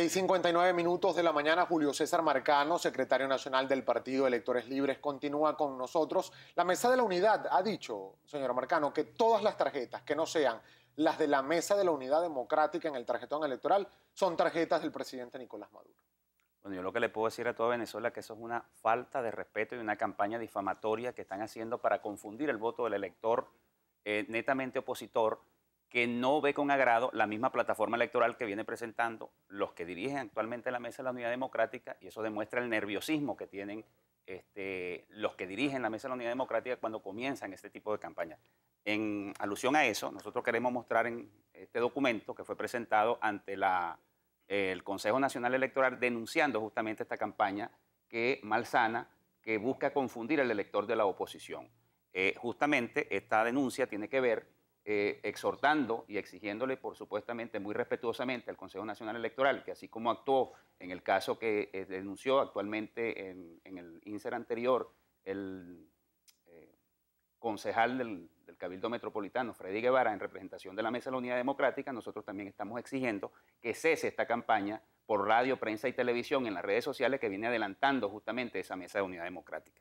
6.59 minutos de la mañana, Julio César Marcano, secretario nacional del Partido Electores Libres, continúa con nosotros. La Mesa de la Unidad ha dicho, señor Marcano, que todas las tarjetas que no sean las de la Mesa de la Unidad Democrática en el tarjetón electoral son tarjetas del presidente Nicolás Maduro. Bueno, yo lo que le puedo decir a toda Venezuela es que eso es una falta de respeto y una campaña difamatoria que están haciendo para confundir el voto del elector eh, netamente opositor que no ve con agrado la misma plataforma electoral que viene presentando los que dirigen actualmente la mesa de la Unidad Democrática y eso demuestra el nerviosismo que tienen este, los que dirigen la mesa de la Unidad Democrática cuando comienzan este tipo de campaña. En alusión a eso, nosotros queremos mostrar en este documento que fue presentado ante el Consejo Nacional Electoral denunciando justamente esta campaña que malsana, que busca confundir al elector de la oposición. Eh, justamente esta denuncia tiene que ver eh, exhortando y exigiéndole, por supuestamente, muy respetuosamente al Consejo Nacional Electoral, que así como actuó en el caso que eh, denunció actualmente en, el INSER anterior el eh, concejal del, Cabildo Metropolitano, Freddy Guevara, en representación de la Mesa de la Unidad Democrática, nosotros también estamos exigiendo que cese esta campaña por radio, prensa y televisión en las redes sociales que viene adelantando justamente esa Mesa de Unidad Democrática,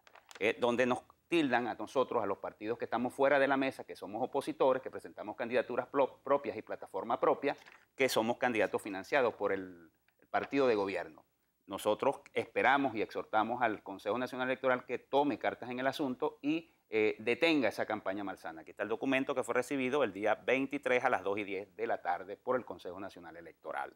donde nos tildan a nosotros, a los partidos que estamos fuera de la mesa, que somos opositores, que presentamos candidaturas propias y plataforma propia, que somos candidatos financiados por el, partido de gobierno. Nosotros esperamos y exhortamos al Consejo Nacional Electoral que tome cartas en el asunto y eh, detenga esa campaña malsana. Aquí está el documento que fue recibido el día 23 a las 2 y 10 de la tarde por el Consejo Nacional Electoral.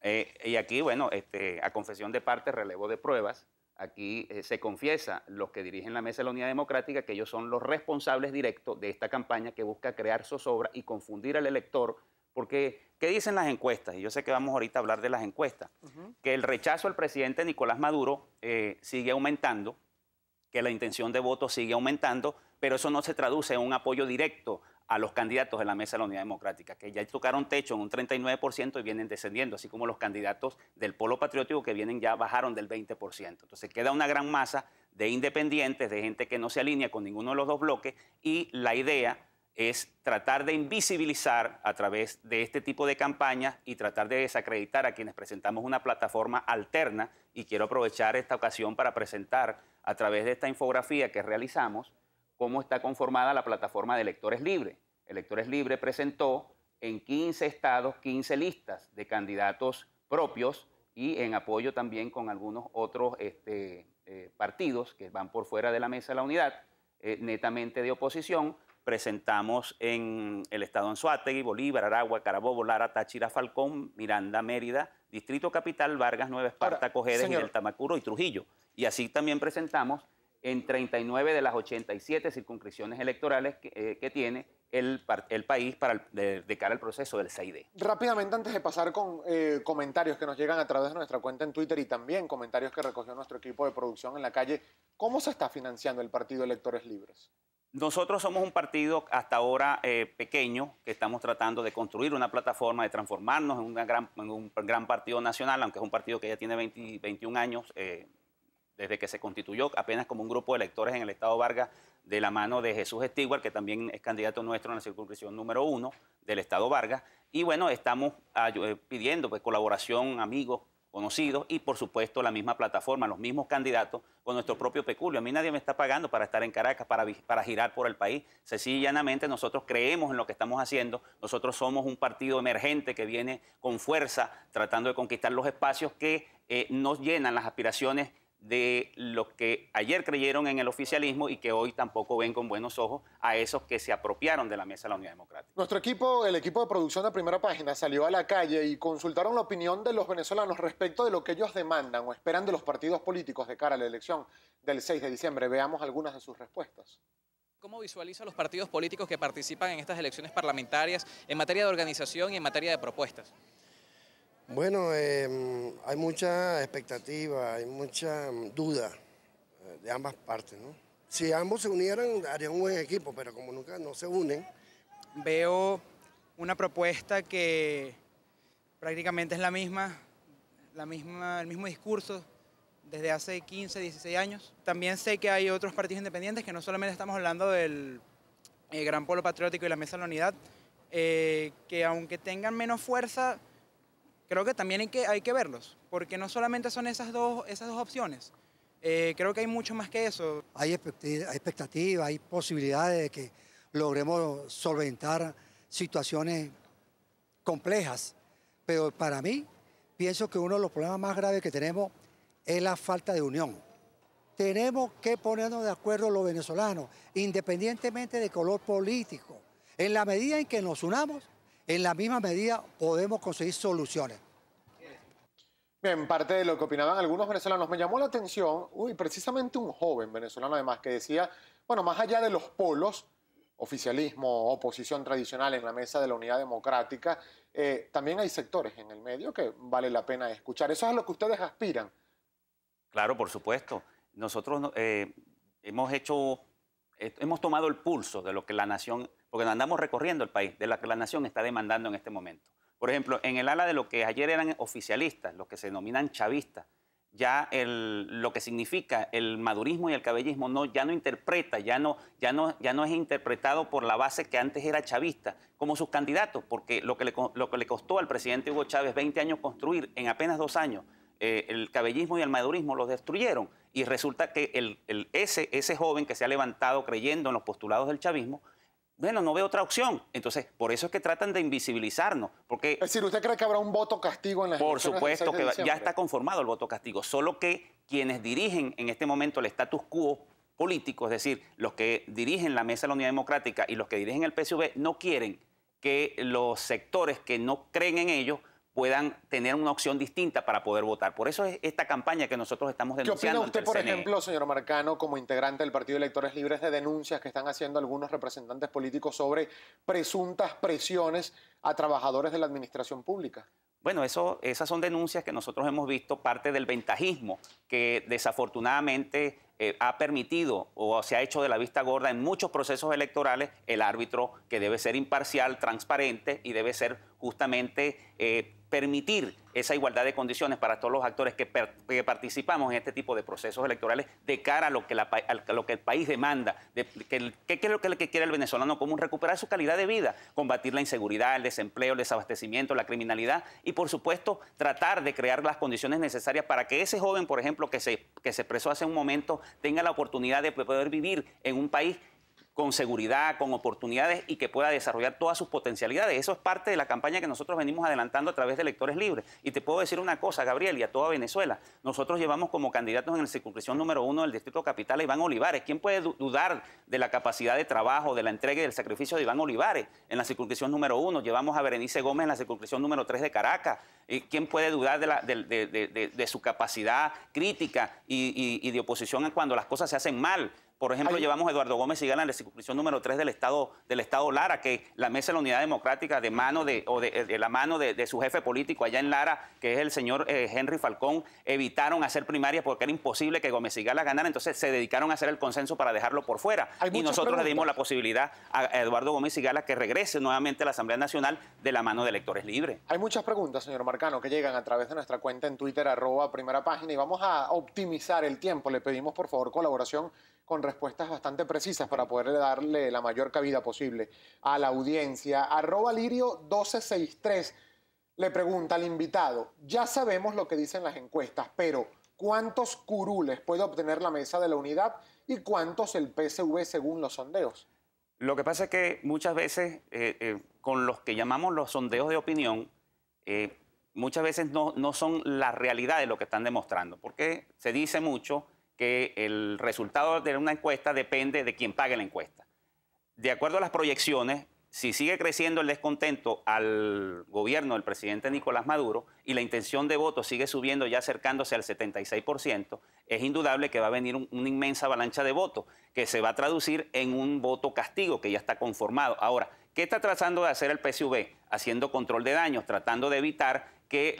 Eh, y aquí, bueno, este, a confesión de parte, relevo de pruebas, aquí eh, se confiesa los que dirigen la Mesa de la Unidad Democrática que ellos son los responsables directos de esta campaña que busca crear zozobra y confundir al elector, porque ¿qué dicen las encuestas? Y yo sé que vamos ahorita a hablar de las encuestas, que el rechazo al presidente Nicolás Maduro eh, sigue aumentando, que la intención de voto sigue aumentando, pero eso no se traduce en un apoyo directo a los candidatos de la Mesa de la Unidad Democrática, que ya tocaron techo en un 39% y vienen descendiendo, así como los candidatos del polo patriótico que vienen ya bajaron del 20%. Entonces queda una gran masa de independientes, de gente que no se alinea con ninguno de los dos bloques y la idea es tratar de invisibilizar a través de este tipo de campañas y tratar de desacreditar a quienes presentamos una plataforma alterna y quiero aprovechar esta ocasión para presentar a través de esta infografía que realizamos cómo está conformada la plataforma de Electores Libres. Electores Libres presentó en 15 estados 15 listas de candidatos propios y en apoyo también con algunos otros este, eh, partidos que van por fuera de la mesa de la unidad, eh, netamente de oposición. Presentamos en el estado Anzuategui, Bolívar, Aragua, Carabobo, Lara, Táchira, Falcón, Miranda, Mérida, Distrito Capital, Vargas, Nueva Esparta, Cojedes, Tamacuro y Trujillo. Y así también presentamos en 39 de las 87 circunscripciones electorales que, eh, tiene el, el, país para el, de, cara al proceso del 6 Rápidamente, antes de pasar con eh, comentarios que nos llegan a través de nuestra cuenta en Twitter y también comentarios que recogió nuestro equipo de producción en la calle, ¿cómo se está financiando el partido Electores Libres? Nosotros somos un partido hasta ahora eh, pequeño que estamos tratando de construir una plataforma, de transformarnos en, una gran, un gran partido nacional, aunque es un partido que ya tiene 21 años desde que se constituyó apenas como un grupo de electores en el Estado Vargas de la mano de Jesús Estigual, que también es candidato nuestro en la circunscripción número uno del Estado Vargas. Y bueno, estamos ah, eh, pidiendo pues, colaboración, amigos, conocidos y por supuesto la misma plataforma, los mismos candidatos con nuestro propio peculio. A mí nadie me está pagando para estar en Caracas, para, para girar por el país. sencillamente nosotros creemos en lo que estamos haciendo. Nosotros somos un partido emergente que viene con fuerza tratando de conquistar los espacios que eh, nos llenan las aspiraciones de los que ayer creyeron en el oficialismo y que hoy tampoco ven con buenos ojos a esos que se apropiaron de la mesa de la Unidad Democrática. Nuestro equipo, el equipo de producción de Primera Página, salió a la calle y consultaron la opinión de los venezolanos respecto de lo que ellos demandan o esperan de los partidos políticos de cara a la elección del 6 de diciembre. Veamos algunas de sus respuestas. ¿Cómo visualiza los partidos políticos que participan en estas elecciones parlamentarias en materia de organización y en materia de propuestas? Bueno, em, hay mucha expectativa, hay mucha em, duda eh, de ambas partes, ¿no? Si ambos se unieran, harían un buen equipo, pero como nunca no se unen. Veo una propuesta que prácticamente es la misma, la misma el mismo discurso desde hace 15, 16 años. También sé que hay otros partidos independientes que no solamente estamos hablando del eh, Gran Polo Patriótico y la Mesa de la Unidad, eh, que aunque tengan menos fuerza, creo que también hay que, hay que verlos, porque no solamente son esas dos, esas dos opciones. Eh, creo que hay mucho más que eso. Hay expectativas, hay posibilidades de que logremos solventar situaciones complejas, pero para mí pienso que uno de los problemas más graves que tenemos es la falta de unión. Tenemos que ponernos de acuerdo los venezolanos, independientemente de color político. En la medida en que nos unamos, en la misma medida podemos conseguir soluciones. Bien, parte de lo que opinaban algunos venezolanos, me llamó la atención, uy, precisamente un joven venezolano además que decía, bueno, más allá de los polos, oficialismo, oposición tradicional en la mesa de la unidad democrática, eh, también hay sectores en el medio que vale la pena escuchar. Eso es a lo que ustedes aspiran. Claro, por supuesto. Nosotros eh, hemos hecho, eh, hemos tomado el pulso de lo que la nación porque nos andamos recorriendo el país, de la que la nación está demandando en este momento. Por ejemplo, en el ala de lo que ayer eran oficialistas, los que se denominan chavistas, ya lo que significa el madurismo y el cabellismo no, ya no interpreta, ya no, ya, no, ya no es interpretado por la base que antes era chavista como sus candidatos, porque lo que le, le costó al presidente Hugo Chávez 20 años construir en apenas dos años, eh, el cabellismo y el madurismo los destruyeron. Y resulta que el, ese, ese joven que se ha levantado creyendo en los postulados del chavismo bueno, no veo otra opción. Entonces, por eso es que tratan de invisibilizarnos. Porque, es decir, ¿usted cree que habrá un voto castigo en las Por supuesto que ya está conformado el voto castigo, solo que quienes dirigen en este momento el status quo político, es decir, los que dirigen la Mesa de la Unidad Democrática y los que dirigen el PSV, no quieren que los sectores que no creen en ellos puedan tener una opción distinta para poder votar. Por eso es esta campaña que nosotros estamos denunciando. ¿Qué opina usted, por e. ejemplo, señor Marcano, como integrante del Partido de Electores Libres, de denuncias que están haciendo algunos representantes políticos sobre presuntas presiones a trabajadores de la administración pública? Bueno, eso, esas son denuncias que nosotros hemos visto parte del ventajismo que desafortunadamente eh, ha permitido o se ha hecho de la vista gorda en muchos procesos electorales el árbitro que debe ser imparcial, transparente y debe ser justamente... Eh, permitir esa igualdad de condiciones para todos los actores que, participamos en este tipo de procesos electorales de cara a lo que, lo que el país demanda, de, que, qué es lo que quiere el venezolano común, recuperar su calidad de vida, combatir la inseguridad, el desempleo, el desabastecimiento, la criminalidad y por supuesto tratar de crear las condiciones necesarias para que ese joven, por ejemplo, que se, que se expresó hace un momento, tenga la oportunidad de poder vivir en un país con seguridad, con oportunidades y que pueda desarrollar todas sus potencialidades. Eso es parte de la campaña que nosotros venimos adelantando a través de electores libres. Y te puedo decir una cosa, Gabriel, y a toda Venezuela. Nosotros llevamos como candidatos en la circunscripción número uno del Distrito Capital a Iván Olivares. ¿Quién puede dudar de la capacidad de trabajo, de la entrega y del sacrificio de Iván Olivares en la circunscripción número uno? Llevamos a Berenice Gómez en la circunscripción número tres de Caracas. Eh, ¿Quién puede dudar de, de, su capacidad crítica y, y de oposición cuando las cosas se hacen mal? Por ejemplo, llevamos a Eduardo Gómez y Gala en la circunscripción número 3 del Estado, del Estado Lara, que la Mesa de la Unidad Democrática de mano de, la mano de, su jefe político allá en Lara, que es el señor eh, Henry Falcón, evitaron hacer primarias porque era imposible que Gómez y Gala ganara, entonces se dedicaron a hacer el consenso para dejarlo por fuera. y nosotros le dimos la posibilidad a Eduardo Gómez y Gala que regrese nuevamente a la Asamblea Nacional de la mano de electores libres. Hay muchas preguntas, señor Marcano, que llegan a través de nuestra cuenta en Twitter, arroba primera página, y vamos a optimizar el tiempo. Le pedimos, por favor, colaboración con respuestas bastante precisas para poderle darle la mayor cabida posible a la audiencia. Arroba Lirio 1263 le pregunta al invitado, ya sabemos lo que dicen las encuestas, pero ¿cuántos curules puede obtener la mesa de la unidad y cuántos el PSV según los sondeos? Lo que pasa es que muchas veces eh, eh, con los que llamamos los sondeos de opinión, eh, muchas veces no, no, son la realidad de lo que están demostrando, porque se dice mucho que el resultado de una encuesta depende de quien pague la encuesta. De acuerdo a las proyecciones, si sigue creciendo el descontento al gobierno del presidente Nicolás Maduro y la intención de voto sigue subiendo ya acercándose al 76%, es indudable que va a venir una inmensa avalancha de votos que se va a traducir en un voto castigo que ya está conformado. Ahora, ¿qué está tratando de hacer el PSV? Haciendo control de daños, tratando de evitar que,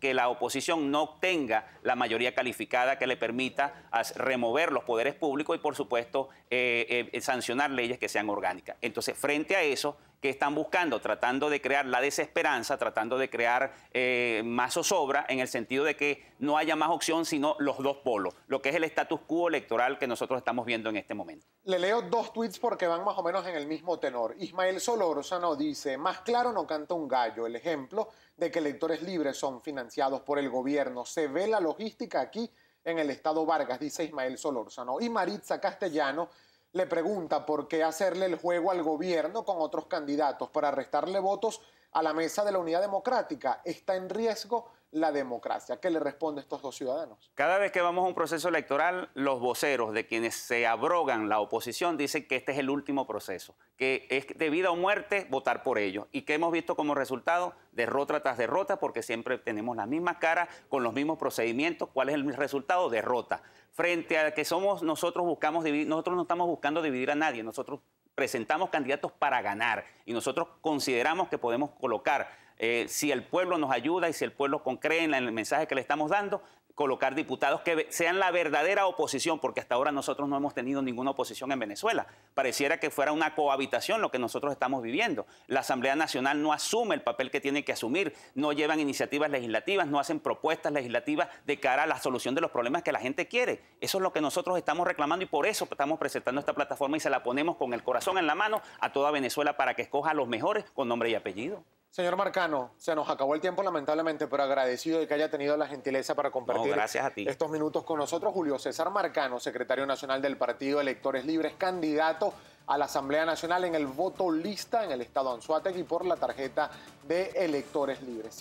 que la oposición no obtenga la mayoría calificada que le permita remover los poderes públicos y, por supuesto, eh, eh, sancionar leyes que sean orgánicas. Entonces, frente a eso, que están buscando, tratando de crear la desesperanza, tratando de crear eh, más zozobra, en el sentido de que no haya más opción sino los dos polos, lo que es el status quo electoral que nosotros estamos viendo en este momento. Le leo dos tweets porque van más o menos en el mismo tenor. Ismael Solórzano dice, más claro no canta un gallo, el ejemplo de que electores libres son financiados por el gobierno. Se ve la logística aquí en el estado Vargas, dice Ismael Solórzano. Y Maritza Castellano le pregunta por qué hacerle el juego al gobierno con otros candidatos para restarle votos a la mesa de la Unidad Democrática, está en riesgo la democracia. ¿Qué le responde a estos dos ciudadanos? Cada vez que vamos a un proceso electoral, los voceros de quienes se abrogan la oposición dicen que este es el último proceso, que es de vida o muerte votar por ellos y que hemos visto como resultado derrota tras derrota porque siempre tenemos la misma cara, con los mismos procedimientos. ¿Cuál es el resultado? Derrota. Frente a que somos nosotros buscamos nosotros no estamos buscando dividir a nadie, nosotros presentamos candidatos para ganar y nosotros consideramos que podemos colocar eh, si el pueblo nos ayuda y si el pueblo concree en el mensaje que le estamos dando, colocar diputados que sean la verdadera oposición, porque hasta ahora nosotros no hemos tenido ninguna oposición en Venezuela. Pareciera que fuera una cohabitación lo que nosotros estamos viviendo. La Asamblea Nacional no asume el papel que tiene que asumir, no llevan iniciativas legislativas, no hacen propuestas legislativas de cara a la solución de los problemas que la gente quiere. Eso es lo que nosotros estamos reclamando y por eso estamos presentando esta plataforma y se la ponemos con el corazón en la mano a toda Venezuela para que escoja a los mejores con nombre y apellido. Señor Marcano, se nos acabó el tiempo lamentablemente, pero agradecido de que haya tenido la gentileza para compartir estos minutos con nosotros. Julio César Marcano, secretario nacional del Partido Electores Libres, candidato a la Asamblea Nacional en el voto lista en el estado y por la tarjeta de Electores Libres.